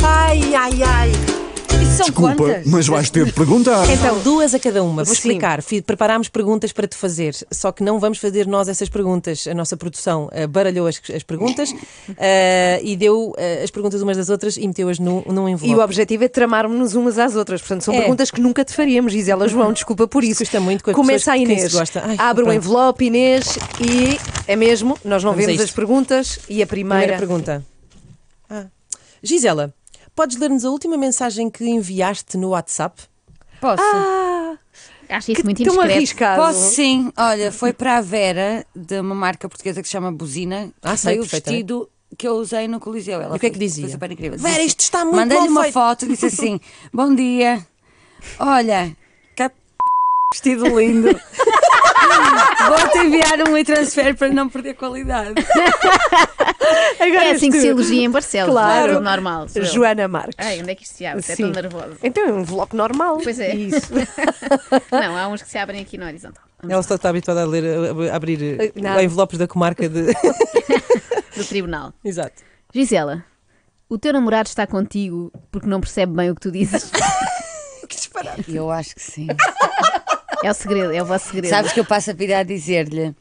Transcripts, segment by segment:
Ai, ai, ai. Desculpa, mas vais ter de perguntar. Então, duas a cada uma. Vou Sim. explicar. Preparámos perguntas para te fazer, só que não vamos fazer nós essas perguntas. A nossa produção eh, baralhou as, as perguntas eh, e deu eh, as perguntas umas das outras e meteu-as no, num envelope. E o objetivo é tramarmos-nos umas às outras. Portanto, são É. perguntas que nunca te faríamos, Gisela João. Desculpa por isso. Custa muito com as Começa a Inês. gosta. Ai, Abre o envelope, Inês, e é mesmo, nós não Vamos vemos as perguntas. E a primeira, Primeira pergunta. Gisela, podes ler-nos a última mensagem que enviaste no WhatsApp? Posso. Ah, Acho isso que muito tão indiscreto. arriscado. Posso sim. Olha, foi para a Vera, de uma marca portuguesa que se chama Buzina. Ah, sei, Saiu perfeito, vestido que eu usei no Coliseu. Ela E o que é que dizia? foi super incrível. Vera, isto está assim, muito Mandei-lhe uma foto e disse assim: Bom dia. Olha, que vestido lindo. Vou-te enviar um e-transfer para não perder qualidade. Agora é assim que se elogia em Barcelos, é? claro. claro. normal. Joana Marques. Ai, onde é que isto se abre? Sim. É tão nervoso. Então é um envelope normal. Pois é. Isso. não, há uns que se abrem aqui no horizontal. Vamos Ela só está habituada a, ler, a abrir eh, eh, Nada. envelopes da comarca de... do tribunal. Exato. Gisela, o teu namorado está contigo porque não percebe bem o que tu dizes. que disparate. Eu acho que sim. É o segredo, é o vosso segredo. Sabes que eu passo a vida a dizer-lhe.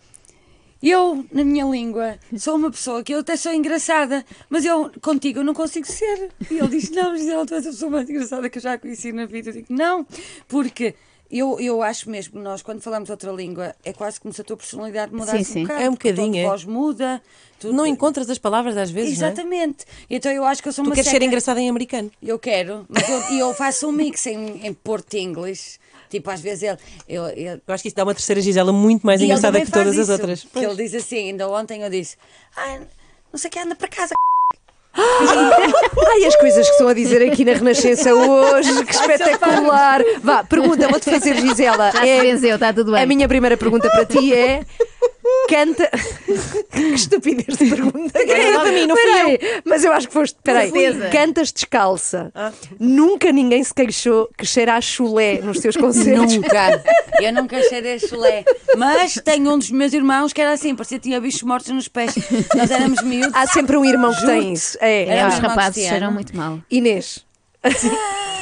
Eu, na minha língua, sou uma pessoa que eu até sou engraçada, mas eu contigo eu não consigo ser. E ele diz: Não, ela tu és a pessoa mais engraçada que eu já conheci na vida. Eu digo: Não, porque eu, eu acho mesmo, nós quando falamos outra língua, é quase como se a tua personalidade mudasse sim, sim. um bocado. É um bocadinho. A é. voz muda. Tu... Não encontras as palavras às vezes, é? Exatamente. É? Então eu acho que eu sou tu uma queres seca... ser engraçada em americano? Eu quero. e eu, eu faço um mix em, em Porto Inglês. Tipo, às vezes ele, eu Eu acho que isso dá uma terceira Gisela muito mais engraçada que todas isso, as outras. Porque Que ele diz assim, ainda ontem eu disse... não sei o que, anda para casa, ah, Ai, as coisas que estão a dizer aqui na Renascença hoje, que espetacular! Vá, pergunta, vou-te fazer, Gisela. Já é, venceu, está tudo bem. A minha primeira pergunta para ti é: canta. que estupidez de pergunta. para mim, não Peraí, Mas eu acho que foste. Peraí, cantas descalça. Ah. Nunca ninguém se queixou que cheira a chulé nos teus concertos. Nunca. Eu nunca cheirei a chulé. Mas tenho um dos meus irmãos que era assim, parecia que tinha bichos mortos nos pés. Nós éramos miúdos. Há sempre um irmão que tem isso. É, é, é. Os rapazes cheiram muito mal. Inês.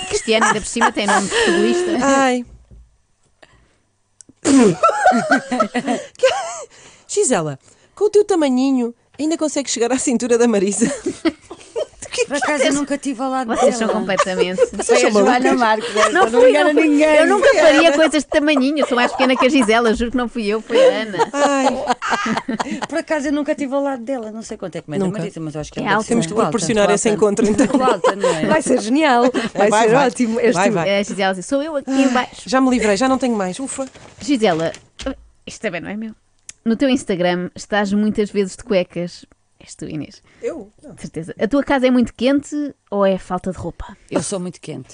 Cristiano, ainda por cima, tem nome de futebolista. Ai. Diz ela, com o teu tamanhinho, ainda consegues chegar à cintura da Marisa. Por acaso eu nunca tive ao lado Vocês dela. são completamente. Vocês são Joana Marques. Não, fui a ninguém. Eu nunca faria coisas de tamanhinho. sou mais pequena que a Gisela. Juro que não fui eu, foi a Ana. Ai. Por acaso eu nunca estive ao lado dela. Não sei quanto é que mede a Marisa, mas acho que é alta. Temos que proporcionar esse encontro então. Alta, não é? Vai ser genial. Vai, ser ótimo. A Gisela, sou eu aqui ah, embaixo. Já me livrei, já não tenho mais. Ufa. Gisela, ah, isto também não é meu. No teu Instagram estás muitas vezes de cuecas. És tu, Inês. Eu? Não. certeza. A tua casa é muito quente ou é falta de roupa? Eu sou muito quente.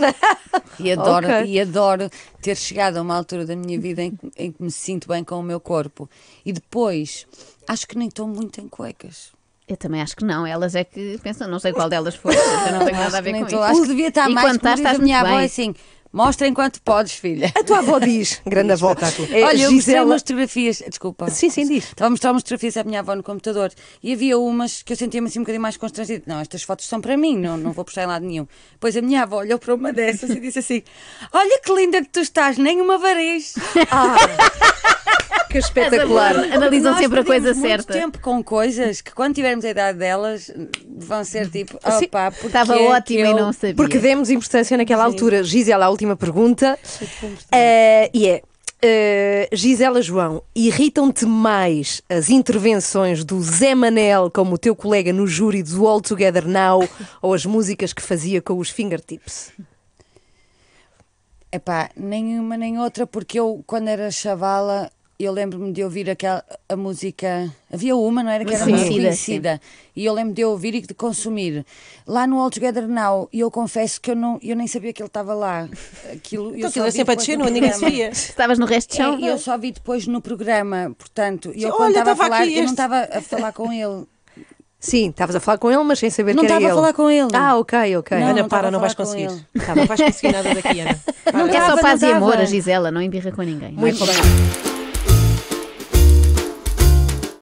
e, adoro, okay. e adoro ter chegado a uma altura da minha vida em, em que me sinto bem com o meu corpo. E depois, acho que nem estou muito em cuecas. Eu também acho que não. Elas é que pensam, não sei qual delas foi, eu não tenho nada a ver com isso. Acho que devia estar e mais quando estás, estás minha avó é assim. Mostra enquanto podes, filha. A tua avó diz, grande avó. É, Olha, eu mostrei umas fotografias, desculpa. Sim, sim, diz. Estava então, a mostrar umas fotografias à minha avó no computador e havia umas que eu sentia-me assim um bocadinho mais constrangida. Não, estas fotos são para mim, não, não vou postar em lado nenhum. Pois a minha avó olhou para uma dessas e disse assim: Olha que linda que tu estás, nem uma variz. Ah. Que é espetacular. Analisam sempre a coisa muito certa. tempo com coisas que quando tivermos a idade delas vão ser tipo, opá, porque Estava é ótimo eu... e não sabia. Porque demos importância naquela Sim. altura. Gisela, é a última pergunta. Eh, e é, Uh, eh, Gisela João, irritam-te mais as intervenções do Zé Manel como o teu colega no júri do All Together Now ou as músicas que fazia com os fingertips? Epá, nenhuma nem outra, porque eu, quando era chavala, eu lembro-me de ouvir aquela a música. Havia uma, não era? Que era sim, muito conhecida. E eu lembro de ouvir e de consumir. Lá no All Together Now, e eu confesso que eu, não, eu nem sabia que ele estava lá. Aquilo, então, aquilo sempre a descer, ninguém sabia. Estavas no resto de é, chão. eu só vi depois no programa, portanto. Eu, quando estava a falar, eu não estava a falar com ele. Sim, estavas a falar com ele, mas sem saber não que era ele. Não estava a falar com ele. Ah, ok, ok. Não, Ana, não para, não vais conseguir. Tá, não vais conseguir nada daqui, Ana. Para. Não quer só paz e amor, a Gisela, não embirra com ninguém. Muito bem.